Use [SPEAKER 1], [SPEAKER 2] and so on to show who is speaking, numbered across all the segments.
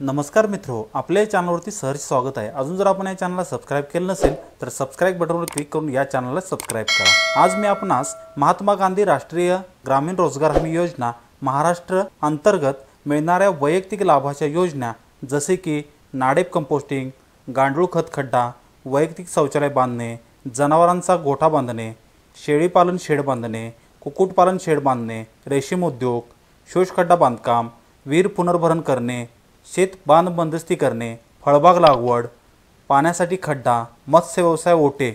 [SPEAKER 1] नमस्कार मित्रो आपल्या या चॅनलवरती सहर्ष स्वागत आहे अजून जर आपण या चॅनलला सबस्क्राईब केलं नसेल तर सबस्क्राईब बटनवर क्लिक करून या चॅनलला सबस्क्राईब करा आज मी आपणास महात्मा गांधी राष्ट्रीय ग्रामीण रोजगार हमी योजना महाराष्ट्र अंतर्गत मिळणाऱ्या वैयक्तिक लाभाच्या योजना जसे की नाडेप कंपोस्टिंग गांडूळ खत खड्डा वैयक्तिक शौचालय बांधणे जनावरांचा गोठा बांधणे शेळीपालन शेड बांधणे कुक्कुटपालन शेड बांधणे रेशीम उद्योग शोषखड्डा बांधकाम वीर पुनर्भरण करणे शेत बांधबंदस्ती करणे फळबाग लागवड पाण्यासाठी खड्डा मत्स्य व्यवसाय ओटे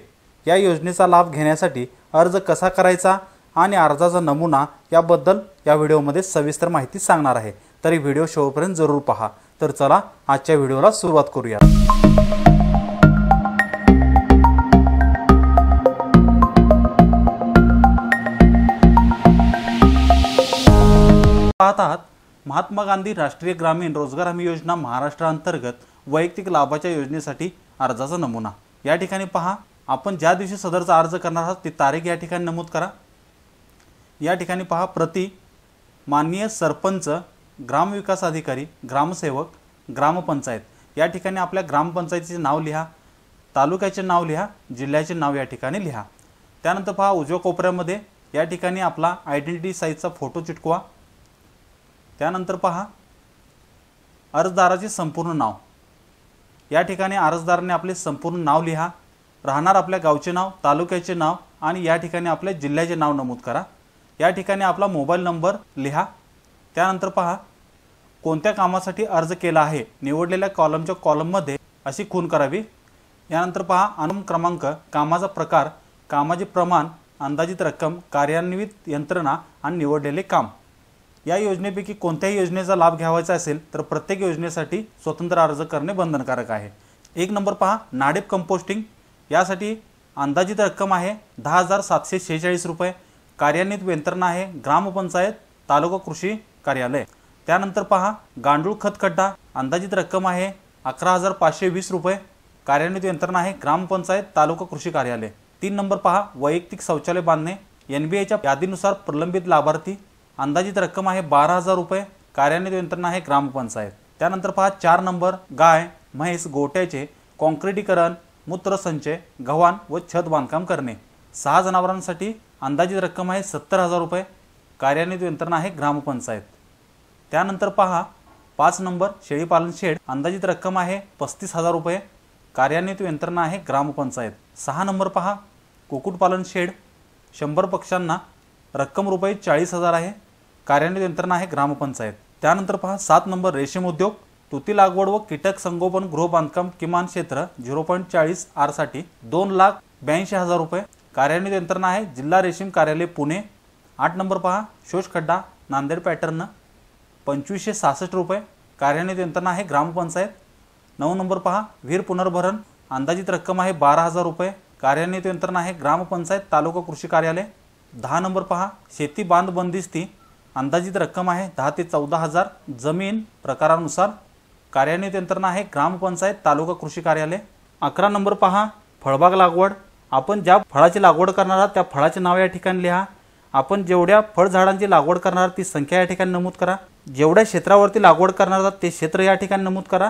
[SPEAKER 1] या योजनेचा लाभ घेण्यासाठी अर्ज कसा करायचा आणि अर्जाचा नमुना याबद्दल या व्हिडिओमध्ये सविस्तर माहिती सांगणार आहे तरी व्हिडिओ शोपर्यंत जरूर पहा तर चला आजच्या व्हिडिओला सुरुवात करूया पाहतात महात्मा गांधी राष्ट्रीय ग्रामीण रोजगार हमी योजना अंतर्गत वैयक्तिक लाभाच्या योजनेसाठी अर्जाचा नमुना या ठिकाणी पहा आपण ज्या दिवशी सदरचा अर्ज करणार आहात ती तारीख या ठिकाणी नमूद करा या ठिकाणी पहा प्रति माननीय सरपंच ग्रामविकास अधिकारी ग्रामसेवक ग्रामपंचायत या ठिकाणी आपल्या ग्रामपंचायतीचे नाव लिहा तालुक्याचे नाव लिहा जिल्ह्याचे नाव या ठिकाणी लिहा त्यानंतर पहा उजव्या कोपऱ्यामध्ये या ठिकाणी आपला आयडेंटिटी साईजचा फोटो चिटकवा त्यानंतर पहा अर्जदाराचे संपूर्ण नाव या ठिकाणी अर्जदाराने आपले संपूर्ण नाव लिहा राहणार आपल्या गावचे नाव तालुक्याचे नाव आणि या ठिकाणी आपल्या जिल्ह्याचे नाव नमूद करा या ठिकाणी आपला मोबाईल नंबर लिहा त्यानंतर पहा कोणत्या कामासाठी अर्ज केला आहे निवडलेल्या कॉलमच्या कॉलममध्ये अशी खून करावी यानंतर पहा अनुम क्रमांक कामाचा प्रकार कामाचे प्रमाण अंदाजित रक्कम कार्यान्वित यंत्रणा आणि निवडलेले काम या योजनेपैकी कोणत्याही योजनेचा लाभ घ्यावायचा असेल तर प्रत्येक योजनेसाठी स्वतंत्र अर्ज करणे बंधनकारक आहे एक नंबर पहा नाडेप कंपोस्टिंग यासाठी अंदाजित रक्कम आहे दहा हजार सातशे शेहेचाळीस रुपये कार्यान्वित यंत्रणा आहे ग्रामपंचायत तालुका कृषी कार्यालय त्यानंतर पहा गांडूळ खत खड्डा अंदाजित रक्कम आहे अकरा हजार पाचशे वीस रुपये कार्यान्वित यंत्रणा आहे ग्रामपंचायत तालुका कृषी कार्यालय तीन नंबर पहा वैयक्तिक शौचालय बांधणे एन बी एच्या यादीनुसार प्रलंबित लाभार्थी अंदाजित रक्कम आहे बारा हजार रुपये कार्यान्वित यंत्रणा आहे ग्रामपंचायत त्यानंतर पहा चार नंबर गाय म्हैस गोट्याचे कॉन्क्रिटीकरण मूत्रसंचय गव्हाण व छत बांधकाम करणे सहा जनावरांसाठी अंदाजित रक्कम आहे सत्तर हजार रुपये कार्यान्वित यंत्रणा आहे ग्रामपंचायत त्यानंतर पहा पाच नंबर शेळीपालन शेड अंदाजित रक्कम आहे पस्तीस हजार रुपये कार्यान्वित यंत्रणा आहे ग्रामपंचायत सहा नंबर पहा कुक्कुटपालन शेड शंभर पक्षांना रक्कम रुपये चाळीस हजार आहे कार्यान्वित यंत्रणा आहे ग्रामपंचायत त्यानंतर पहा सात नंबर रेशीम उद्योग तुती लागवड व कीटक संगोपन गृह बांधकाम किमान क्षेत्र झिरो पॉईंट चाळीस साठी दोन लाख ब्याऐंशी हजार रुपये कार्यान्वित यंत्रणा आहे जिल्हा रेशीम कार्यालय पुणे आठ नंबर पहा शोष खड्डा नांदेड पॅटर्न पंचवीसशे सहासष्ट रुपये कार्यान्वित यंत्रणा आहे ग्रामपंचायत नऊ नंबर पहा वीर पुनर्भरण अंदाजित रक्कम आहे बारा हजार रुपये कार्यान्वित यंत्रणा आहे ग्रामपंचायत तालुका कृषी कार्यालय दहा नंबर पहा शेती बांध बंदिस्ती अंदाजित रक्कम आहे दहा ते चौदा हजार जमीन प्रकारानुसार कार्यान्वित यंत्रणा आहे ग्रामपंचायत तालुका कृषी कार्यालय अकरा नंबर पहा फळबाग लागवड आपण ज्या फळाची लागवड करणार आहात त्या फळाचे नाव या ठिकाणी लिहा आपण जेवढ्या फळझाडांची लागवड करणार ती संख्या या ठिकाणी नमूद करा जेवढ्या क्षेत्रावरती लागवड करणार आहात ते क्षेत्र या ठिकाणी नमूद करा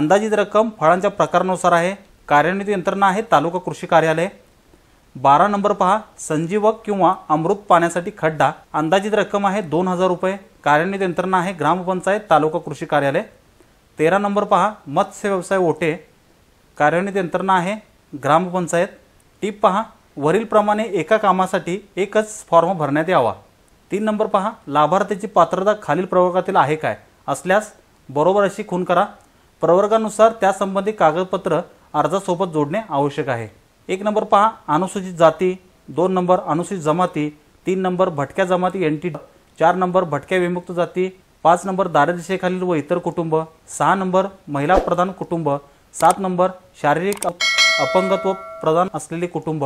[SPEAKER 1] अंदाजित रक्कम फळांच्या प्रकारानुसार आहे कार्यान्वित यंत्रणा आहे तालुका कृषी कार्यालय बारा नंबर पहा संजीवक किंवा अमृत पाण्यासाठी खड्डा अंदाजित रक्कम आहे दोन हजार रुपये कार्यान्वित यंत्रणा आहे ग्रामपंचायत तालुका कृषी कार्यालय तेरा नंबर पहा मत्स्य व्यवसाय ओटे कार्यान्वित यंत्रणा आहे ग्रामपंचायत टीप पहा वरीलप्रमाणे एका कामासाठी एकच फॉर्म भरण्यात यावा तीन नंबर पहा लाभार्थीची पात्रता खालील प्रवर्गातील आहे काय असल्यास बरोबर अशी खून करा प्रवर्गानुसार त्यासंबंधी कागदपत्र अर्जासोबत जोडणे आवश्यक आहे एक नंबर पहा अनुसूचित जाती दोन नंबर अनुसूचित जमाती तीन नंबर भटक्या जमाती एन टी चार नंबर भटक्या विमुक्त जाती पाच नंबर दारिद्र्यरेषेखालील व इतर कुटुंब सहा नंबर महिला प्रधान कुटुंब सात नंबर शारीरिक अपंगत्व प्रदान असलेले कुटुंब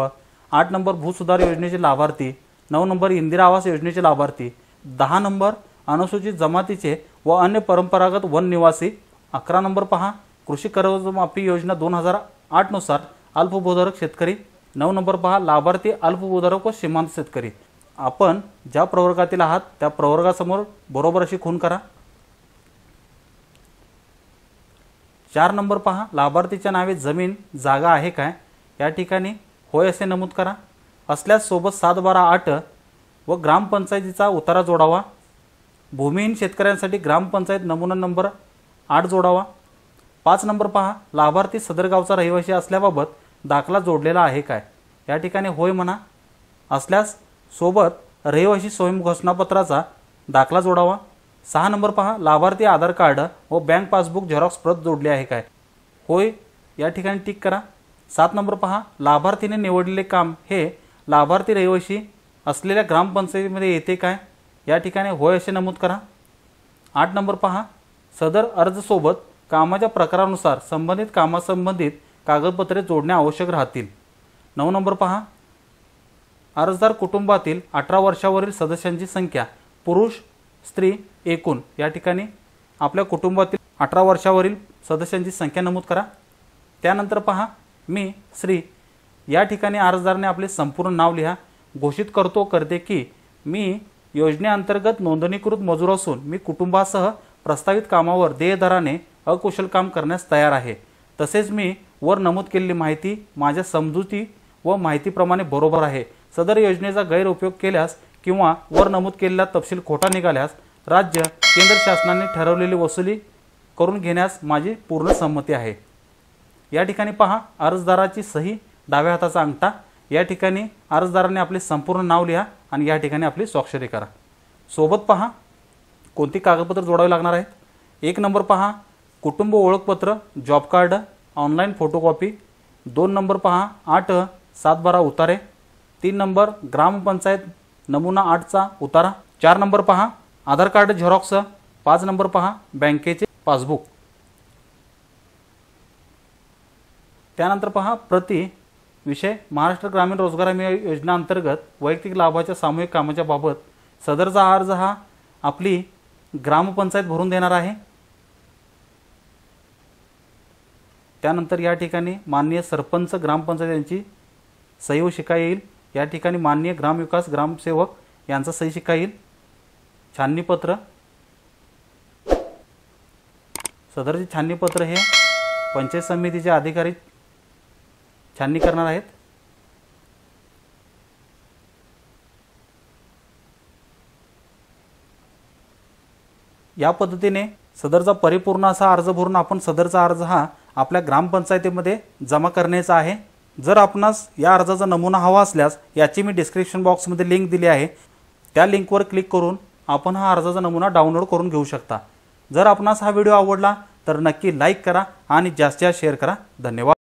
[SPEAKER 1] आठ नंबर भूसुधार योजनेचे लाभार्थी नऊ नंबर इंदिरा आवास योजनेचे लाभार्थी दहा नंबर अनुसूचित जमातीचे व अन्य परंपरागत वन निवासी अकरा नंबर पहा कृषी कर्जमाफी योजना दोन हजार आठनुसार अल्पभूधारक शेतकरी नऊ नंबर पहा लाभार्थी अल्पभूधारक व सीमांत शेतकरी आपण ज्या प्रवर्गातील आहात त्या प्रवर्गासमोर बरोबर अशी खून करा चार नंबर पहा लाभार्थीच्या नावे जमीन जागा आहे काय या ठिकाणी होय असे नमूद करा असल्यास सोबत सात बारा आठ व ग्रामपंचायतीचा उतारा जोडावा भूमिहीन शेतकऱ्यांसाठी ग्रामपंचायत नमुना नंबर आठ जोडावा पाच नंबर पहा लाभार्थी सदरगावचा रहिवासी असल्याबाबत दाखला जोडलेला आहे काय या ठिकाणी होय म्हणा असल्यास सोबत रहिवाशी स्वयं घोषणापत्राचा दाखला जोडावा सहा नंबर पहा लाभार्थी आधार कार्ड व बँक पासबुक झेरॉक्स प्रत जोडली आहे काय होय या ठिकाणी टिक करा सात नंबर पहा लाभार्थीने निवडलेले काम हे लाभार्थी रहिवाशी असलेल्या ग्रामपंचायतीमध्ये येते काय या ठिकाणी होय असे नमूद करा आठ नंबर पहा सदर अर्जसोबत कामाच्या प्रकारानुसार संबंधित कामासंबंधित कागदपत्रे जोडणे आवश्यक राहतील नऊ नंबर पहा अर्जदार कुटुंबातील अठरा वर्षावरील सदस्यांची संख्या पुरुष स्त्री एकूण या ठिकाणी आपल्या कुटुंबातील अठरा वर्षावरील सदस्यांची संख्या नमूद करा त्यानंतर पहा मी श्री या ठिकाणी अर्जदारने आपले संपूर्ण नाव लिहा घोषित करतो करते की मी योजनेअंतर्गत नोंदणीकृत मजूर असून मी कुटुंबासह प्रस्तावित कामावर देयदराने अकुशल काम करण्यास तयार आहे तसेच मी वर नमूद केलेली माहिती माझ्या समजुती व माहितीप्रमाणे बरोबर आहे सदर योजनेचा गैरउपयोग केल्यास किंवा वर नमूद केलेला तपशील खोटा निघाल्यास राज्य केंद्र शासनाने ठरवलेली वसुली करून घेण्यास माझी पूर्ण संमती आहे या ठिकाणी पहा अर्जदाराची सही डाव्या हाताचा अंगठा या ठिकाणी अर्जदाराने आपले संपूर्ण नाव लिहा आणि या ठिकाणी आपली स्वाक्षरी करा सोबत पहा कोणती कागदपत्र जोडावी लागणार आहेत एक नंबर पहा कुटुंब ओळखपत्र जॉब कार्ड ऑनलाईन फोटोकॉपी दोन नंबर पहा आठ सात बारा उतारे तीन नंबर ग्रामपंचायत नमुना आठचा उतारा चार नंबर पहा आधार कार्ड झेरॉक्स पाच नंबर पहा बँकेचे पासबुक त्यानंतर पहा प्रति विषय महाराष्ट्र ग्रामीण रोजगार हमी अंतर्गत वैयक्तिक लाभाच्या सामूहिक कामाच्या बाबत सदरचा अर्ज हा आपली ग्रामपंचायत भरून देणार आहे त्यानंतर या ठिकाणी माननीय सरपंच ग्रामपंचायत यांची सहीव शिका येईल या ठिकाणी माननीय ग्रामविकास ग्रामसेवक यांचा सही शिका येईल छाननीपत्र सदरचे छाननीपत्र हे पंचायत समितीचे अधिकारी छाननी करणार आहेत या पद्धतीने सदरचा परिपूर्ण असा अर्ज भरून आपण सदरचा अर्ज हा आपल्या ग्रामपंचायतीमध्ये जमा करण्याचा आहे जर आपणास या अर्जाचा नमुना हवा असल्यास याची मी डिस्क्रिप्शन बॉक्समध्ये लिंक दिली आहे त्या लिंकवर क्लिक करून आपण हा अर्जाचा नमुना डाउनलोड करून घेऊ शकता जर आपणास हा व्हिडिओ आवडला तर नक्की लाईक करा आणि जास्तीत जास्त शेअर करा धन्यवाद